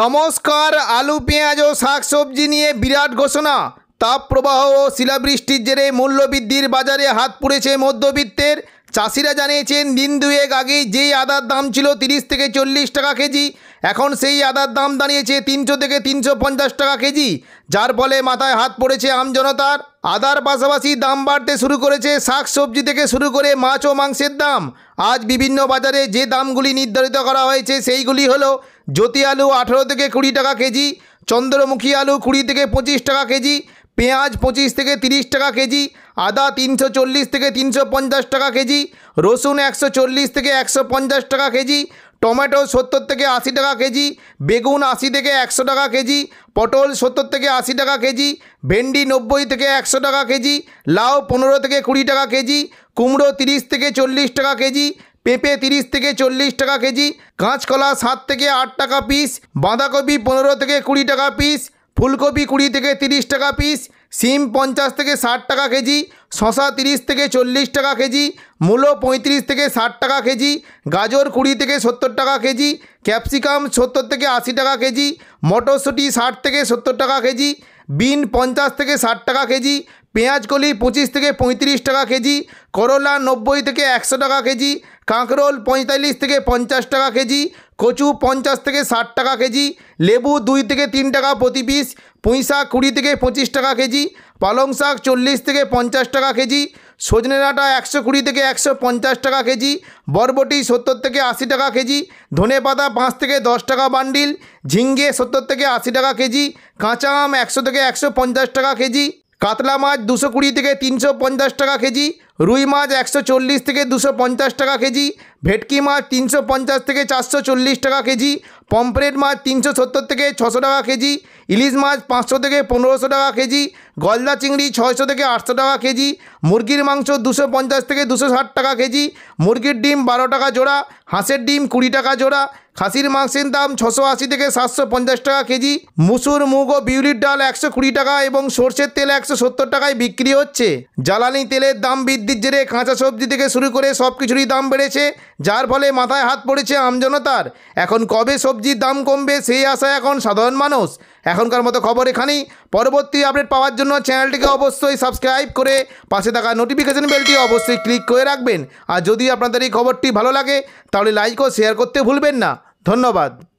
নমস্কার আলু পেঁয়াজ ও শাকসবজি নিয়ে বিরাট ঘোষণা তাপপ্রবাহ ও শিলাবৃষ্টির জেরে মূল্যবৃদ্ধির বাজারে হাত পুড়েছে মধ্যবিত্তের চাষিরা জানিয়েছেন দিন দুয়েক আগেই যেই আদার দাম ছিল তিরিশ থেকে চল্লিশ টাকা কেজি এখন সেই আদার দাম দাঁড়িয়েছে তিনশো থেকে তিনশো পঞ্চাশ টাকা কেজি যার ফলে মাথায় হাত পড়েছে আমজনতার আদার পাশাপাশি দাম বাড়তে শুরু করেছে শাক সবজি থেকে শুরু করে মাছ ও মাংসের দাম আজ বিভিন্ন বাজারে যে দামগুলি নির্ধারিত করা হয়েছে সেইগুলি হলো জ্যোতি আলু আঠেরো থেকে কুড়ি টাকা কেজি চন্দ্রমুখী আলু কুড়ি থেকে পঁচিশ টাকা কেজি পেঁয়াজ পঁচিশ থেকে তিরিশ টাকা কেজি আদা তিনশো চল্লিশ থেকে তিনশো পঞ্চাশ টাকা কেজি রসুন একশো চল্লিশ থেকে একশো পঞ্চাশ টাকা কেজি টমেটো সত্তর থেকে আশি টাকা কেজি বেগুন আশি থেকে একশো টাকা কেজি পটল সত্তর থেকে আশি টাকা কেজি ভেন্ডি নব্বই থেকে একশো টাকা কেজি লাউ পনেরো থেকে কুড়ি টাকা কেজি কুমড়ো তিরিশ থেকে চল্লিশ টাকা কেজি পেঁপে তিরিশ থেকে চল্লিশ টাকা কেজি কাঁচকলা সাত থেকে আট টাকা পিস বাঁধাকপি পনেরো থেকে কুড়ি টাকা পিস ফুলকপি কুড়ি থেকে তিরিশ টাকা পিস শিম পঞ্চাশ থেকে ষাট টাকা কেজি শশা তিরিশ থেকে চল্লিশ টাকা কেজি মূলো পঁয়ত্রিশ থেকে ষাট টাকা কেজি গাজর কুড়ি থেকে সত্তর টাকা কেজি ক্যাপসিকাম সত্তর থেকে আশি টাকা কেজি মটরশুঁটি ষাট থেকে সত্তর টাকা কেজি বিন পঞ্চাশ থেকে ষাট টাকা কেজি পেঁয়াজকলি পঁচিশ থেকে পঁয়ত্রিশ টাকা কেজি করলা নব্বই থেকে একশো টাকা কেজি কাঁকরোল পঁয়তাল্লিশ থেকে পঞ্চাশ টাকা কেজি কচু পঞ্চাশ থেকে ষাট টাকা কেজি লেবু দুই থেকে তিন টাকা প্রতি পিস পুঁই শাক কুড়ি থেকে পঁচিশ টাকা কেজি পালং শাক চল্লিশ থেকে পঞ্চাশ টাকা কেজি সজনে ডাঁটা একশো কুড়ি থেকে একশো পঞ্চাশ টাকা কেজি বরবটি সত্তর থেকে আশি টাকা কেজি ধনে পাতা পাঁচ থেকে দশ টাকা বান্ডিল ঝিঙ্গে সত্তর থেকে আশি টাকা কেজি কাঁচা আম একশো থেকে একশো পঞ্চাশ টাকা কেজি কাতলা মাছ দুশো কুড়ি থেকে তিনশো পঞ্চাশ টাকা কেজি রুই মাছ একশো চল্লিশ থেকে দুশো পঞ্চাশ টাকা কেজি ভেটকি মাছ তিনশো পঞ্চাশ থেকে চারশো চল্লিশ টাকা কেজি পম্পরেট মাছ তিনশো সত্তর থেকে ছশো টাকা কেজি ইলিশ মাছ পাঁচশো থেকে পনেরোশো টাকা কেজি গলদা চিংড়ি ছয়শো থেকে আটশো টাকা কেজি মুরগির মাংস দুশো পঞ্চাশ থেকে দুশো ষাট টাকা কেজি মুরগির ডিম বারো টাকা জোড়া হাঁসের ডিম কুড়ি টাকা জোড়া খাসির মাংসের দাম ছশো আশি থেকে সাতশো পঞ্চাশ টাকা কেজি মুসুর মুগ ও বিউলির ডাল একশো কুড়ি টাকা এবং সর্ষের তেল একশো সত্তর টাকায় বিক্রি হচ্ছে জ্বালানি তেলের দাম বৃদ্ধি বৃদ্ধির জেরে কাঁচা সবজি থেকে শুরু করে সব কিছুরই দাম বেড়েছে যার ফলে মাথায় হাত পড়েছে আমজনতার এখন কবে সবজির দাম কমবে সেই আশা এখন সাধারণ মানুষ এখনকার মতো খবর এখানেই পরবর্তী আপডেট পাওয়ার জন্য চ্যানেলটিকে অবশ্যই সাবস্ক্রাইব করে পাশে থাকা নোটিফিকেশন বেলটি অবশ্যই ক্লিক করে রাখবেন আর যদি আপনাদের এই খবরটি ভালো লাগে তাহলে লাইক ও শেয়ার করতে ভুলবেন না ধন্যবাদ